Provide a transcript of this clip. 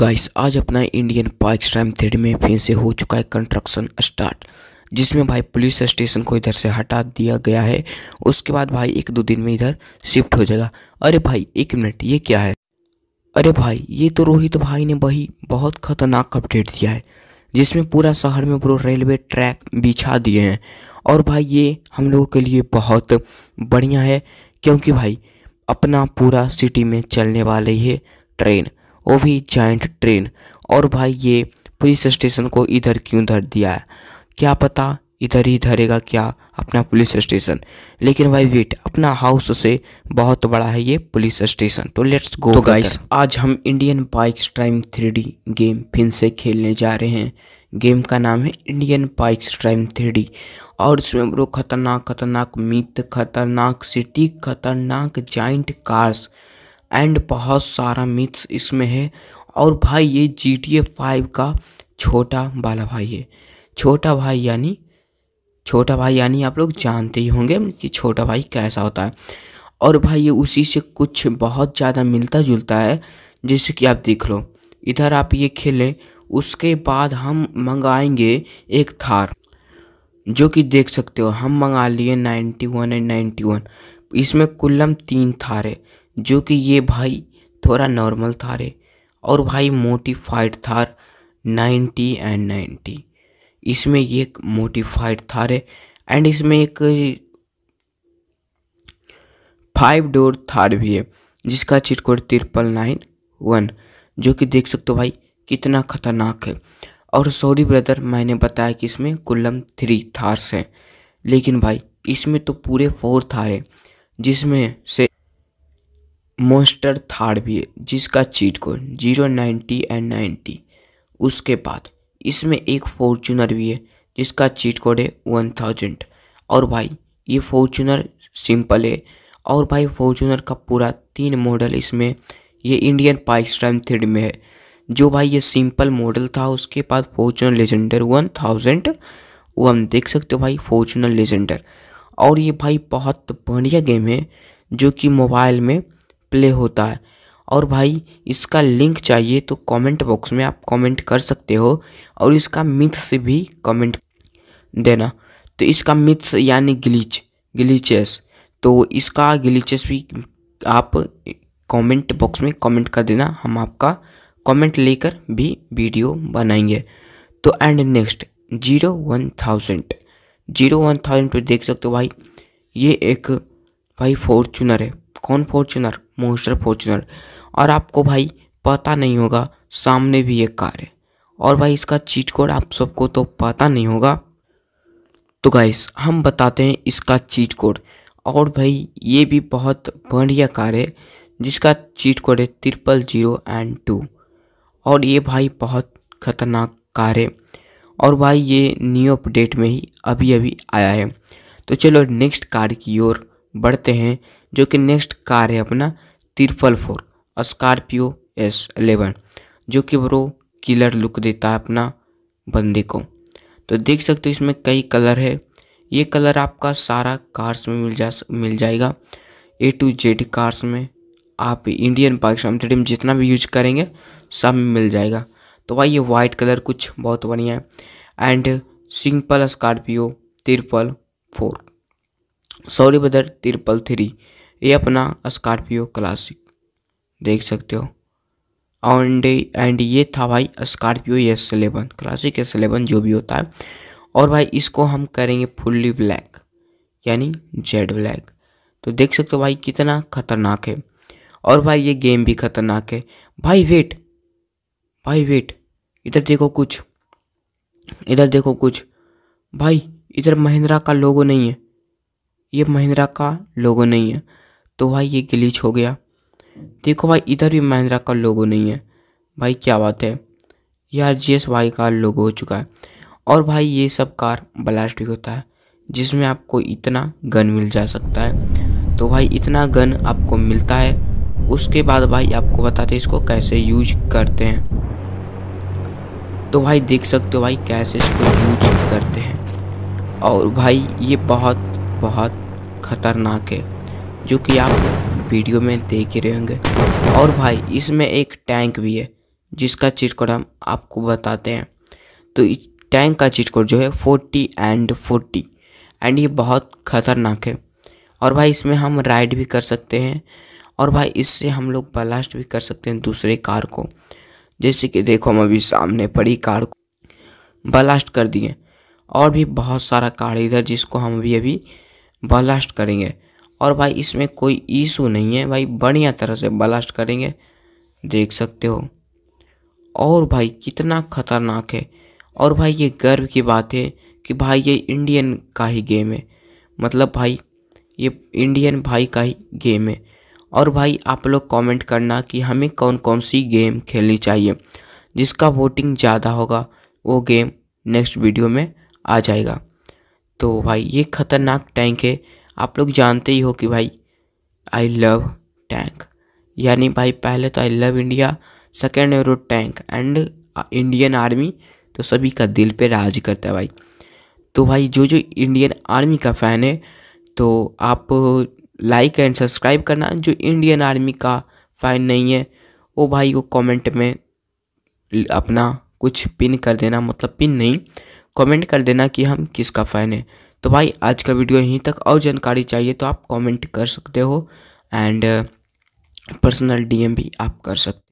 guys आज अपना Indian पाइक स्ट्राइम thread में फिर से हो चुका है कंस्ट्रक्शन स्टार्ट जिसमें भाई पुलिस स्टेशन को इधर से हटा दिया गया है उसके बाद भाई एक दो दिन में इधर शिफ्ट हो जाएगा अरे भाई एक मिनट ये क्या है अरे भाई ये तो रोहित तो भाई ने वही बहुत खतरनाक अपडेट दिया है जिसमें पूरा शहर में पूरा रेलवे ट्रैक बिछा दिए हैं और भाई ये हम लोगों के लिए बहुत बढ़िया है क्योंकि भाई अपना पूरा सिटी में चलने वाली है ट्रेन वो भी जॉइंट ट्रेन और भाई ये पुलिस स्टेशन को इधर क्यों धर दिया है क्या पता इधर ही धरेगा क्या अपना पुलिस स्टेशन लेकिन भाई वेट अपना हाउस से बहुत बड़ा है ये पुलिस स्टेशन तो लेट्स गो तो गाइस आज हम Indian bikes driving three game फिर से खेलने जा रहे हैं गेम का नाम है इंडियन बाइक्स ट्राइम थ्री और इसमें ब्रो खतरनाक खतरनाक मित खतरनाक सिटी खतरनाक जाइंट कार्स एंड बहुत सारा मिथ्स इसमें है और भाई ये जी टी ए फाइव का छोटा वाला भाई है छोटा भाई यानी छोटा भाई यानी आप लोग जानते ही होंगे कि छोटा भाई कैसा होता है और भाई ये उसी से कुछ बहुत ज़्यादा मिलता जुलता है जैसे कि आप देख लो इधर आप ये खेलें उसके बाद हम मंगाएंगे एक थार जो कि देख सकते हो हम मंगा लिए ninety one and ninety one इसमें कुल्लम तीन थार है जो कि ये भाई थोड़ा नॉर्मल थार है और भाई मोटिफाइड थार 90 एंड 90 इसमें ये एक मोटिफाइड थार है एंड इसमें एक फाइव डोर थार भी है जिसका कोड ट्रिपल नाइन वन जो कि देख सकते हो भाई कितना खतरनाक है और सॉरी ब्रदर मैंने बताया कि इसमें कुल्लम थ्री थार्स हैं लेकिन भाई इसमें तो पूरे फोर थार है जिसमें से मोस्टर थार्ड भी है जिसका cheat code zero ninety and ninety उसके बाद इसमें एक फॉर्चुनर भी है जिसका चीट कोड है वन थाउजेंड और भाई ये फॉर्चुनर सिंपल है और भाई फॉर्चुनर का पूरा तीन मॉडल इसमें ये इंडियन पाइक स्टाइम थ्रेड में है जो भाई ये सिंपल मॉडल था उसके बाद Fortuner legender one thousand one देख सकते हो भाई फॉर्चुनर लेजेंडर और ये भाई बहुत बढ़िया गेम है जो कि मोबाइल में प्ले होता है और भाई इसका लिंक चाहिए तो कमेंट बॉक्स में आप कमेंट कर सकते हो और इसका मिथ्स भी कमेंट देना तो इसका मिथ्स यानी ग्लिच ग्लिचेस तो इसका ग्लिचेस भी आप कमेंट बॉक्स में कमेंट कर देना हम आपका कमेंट लेकर भी वीडियो बनाएंगे तो and next zero one thousand zero one thousand पर देख सकते हो भाई ये एक भाई फॉर्चूनर है कौन फॉर्चुनर मोस्टर फॉर्चुनर और आपको भाई पता नहीं होगा सामने भी एक कार है और भाई इसका चीट कोड आप सबको तो पता नहीं होगा तो गाइस हम बताते हैं इसका चीट कोड और भाई ये भी बहुत बढ़िया कार है जिसका चीट कोड है ट्रिपल जीरो एंड टू और ये भाई बहुत खतरनाक कार है और भाई ये न्यू अपडेट में ही अभी अभी आया है तो चलो नेक्स्ट कार की ओर बढ़ते हैं जो कि नेक्स्ट कार है अपना triple four Scorpio S eleven जो कि ब्रो किलर लुक देता है अपना बंदे को तो देख सकते हो इसमें कई कलर है ये कलर आपका सारा कार्स में मिल जा मिल जाएगा ए टू जेड कार्स में आप इंडियन पाकिस्तान थ्रीडम जितना भी यूज करेंगे सब मिल जाएगा तो भाई ये वाइट कलर कुछ बहुत बढ़िया है and simple Scorpio triple four sorry brother triple three ये अपना स्कॉर्पियो क्लासिक देख सकते हो एंड एंड ये था भाई Scorpio S eleven classic S eleven जो भी होता है और भाई इसको हम करेंगे फुल्ली ब्लैक यानी जेड ब्लैक तो देख सकते हो भाई कितना खतरनाक है और भाई ये गेम भी खतरनाक है भाई वेट भाई वेट इधर देखो कुछ इधर देखो कुछ भाई इधर महिंद्रा का लोगो नहीं है ये महिंद्रा का लोगो नहीं है तो भाई ये गिलीच हो गया देखो भाई इधर भी महिंद्रा का लोगो नहीं है भाई क्या बात है ये आर जी एस वाई का लोगो हो चुका है और भाई ये सब कार ब्लास्ट भी होता है जिसमें आपको इतना गन मिल जा सकता है तो भाई इतना गन आपको मिलता है उसके बाद भाई आपको बताते इसको कैसे यूज करते हैं तो भाई देख सकते हो भाई कैसे इसको यूज करते हैं और भाई ये बहुत बहुत ख़तरनाक है जो कि आप वीडियो में देख ही रहे होंगे और भाई इसमें एक टैंक भी है जिसका चीट कोड हम आपको बताते हैं तो इस टैंक का चीट कोड जो है फोर्टी एंड फोर्टी एंड ये बहुत ख़तरनाक है और भाई इसमें हम राइड भी कर सकते हैं और भाई इससे हम लोग ब्लास्ट भी कर सकते हैं दूसरे कार को जैसे कि देखो हम अभी सामने पड़ी कार को ब्लास्ट कर दिए और भी बहुत सारा कार इधर जिसको हम अभी अभी ब्लास्ट करेंगे और भाई इसमें कोई ईशू नहीं है भाई बढ़िया तरह से ब्लास्ट करेंगे देख सकते हो और भाई कितना ख़तरनाक है और भाई ये गर्व की बात है कि भाई ये इंडियन का ही गेम है मतलब भाई ये इंडियन भाई का ही गेम है और भाई आप लोग कमेंट करना कि हमें कौन कौन सी गेम खेलनी चाहिए जिसका वोटिंग ज़्यादा होगा वो गेम नेक्स्ट वीडियो में आ जाएगा तो भाई ये ख़तरनाक टैंक है आप लोग जानते ही हो कि भाई आई लव टैंक यानी भाई पहले तो आई लव इंडिया सेकेंड एवरो टैंक एंड इंडियन आर्मी तो सभी का दिल पे राज करता है भाई तो भाई जो जो इंडियन आर्मी का फ़ैन है तो आप लाइक एंड सब्सक्राइब करना जो इंडियन आर्मी का फ़ैन नहीं है वो भाई वो कमेंट में अपना कुछ पिन कर देना मतलब पिन नहीं कमेंट कर देना कि हम किसका फ़ैन है तो भाई आज का वीडियो यहीं तक और जानकारी चाहिए तो आप कमेंट कर सकते हो एंड पर्सनल डीएम भी आप कर सकते